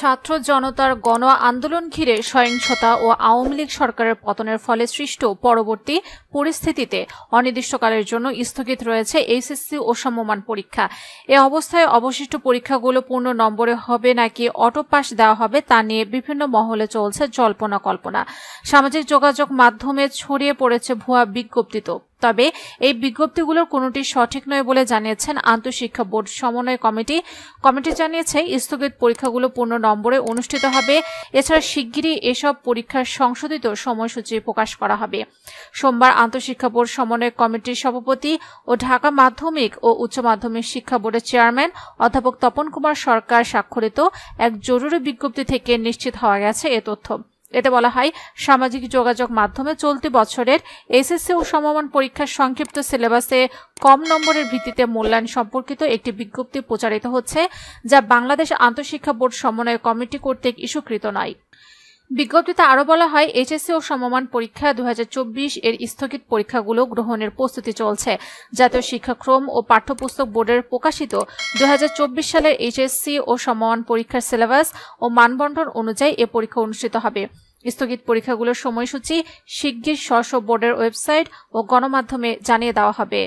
ছাত্র জনতার গণ আন্দোলন ঘিরে সহিংসতা ও আওয়ামী লীগ সরকারের পতনের ফলে সৃষ্ট পরবর্তী পরিস্থিতিতে অনির্দিষ্টকালের জন্য স্থগিত রয়েছে এইচএসসি ও সমমান পরীক্ষা এ অবস্থায় অবশিষ্ট পরীক্ষাগুলো পূর্ণ নম্বরে হবে নাকি অটো পাস দেওয়া হবে তা নিয়ে বিভিন্ন মহলে চলছে জল্পনা কল্পনা সামাজিক যোগাযোগ মাধ্যমে ছড়িয়ে পড়েছে ভুয়া বিজ্ঞপ্তিত তবে এই বিজ্ঞপ্তিগুলোর কোনোটি সঠিক নয় বলে জানিয়েছেন আন্তঃশিক্ষা বোর্ড সমন্বয় কমিটি কমিটি জানিয়েছে স্থগিত পরীক্ষাগুলো পূর্ণ নম্বরে অনুষ্ঠিত হবে এছাড়া শিগগিরই এসব পরীক্ষার সংশোধিত সময়সূচি প্রকাশ করা হবে সোমবার আন্তঃশিক্ষা বোর্ড সমন্বয় কমিটির সভাপতি ও ঢাকা মাধ্যমিক ও উচ্চ মাধ্যমিক শিক্ষা বোর্ডের চেয়ারম্যান অধ্যাপক তপন কুমার সরকার স্বাক্ষরিত এক জরুরি বিজ্ঞপ্তি থেকে নিশ্চিত হওয়া গেছে এ তথ্য এতে বলা হয় সামাজিক যোগাযোগ মাধ্যমে চলতি বছরের এসএসসি ও সমমান পরীক্ষার সংক্ষিপ্ত সিলেবাসে কম নম্বরের ভিত্তিতে মূল্যায়ন সম্পর্কিত একটি বিজ্ঞপ্তি প্রচারিত হচ্ছে যা বাংলাদেশ আন্তঃশিক্ষা বোর্ড সমন্বয় কমিটি কর্তৃক ইস্যুকৃত নয় বিজ্ঞপ্তিতে আরও বলা হয় এইচএসসি ও সমমান পরীক্ষা দু এর স্থগিত পরীক্ষাগুলো গ্রহণের প্রস্তুতি চলছে জাতীয় শিক্ষাক্রম ও পাঠ্যপুস্তক বোর্ডের প্রকাশিত দু সালের এইচএসসি ও সমমান পরীক্ষার সিলেবাস ও মানবন্ধন অনুযায়ী এ পরীক্ষা অনুষ্ঠিত হবে স্থগিত পরীক্ষাগুলোর সময়সূচি শিগগির স্ব বোর্ডের ওয়েবসাইট ও গণমাধ্যমে জানিয়ে দেওয়া হবে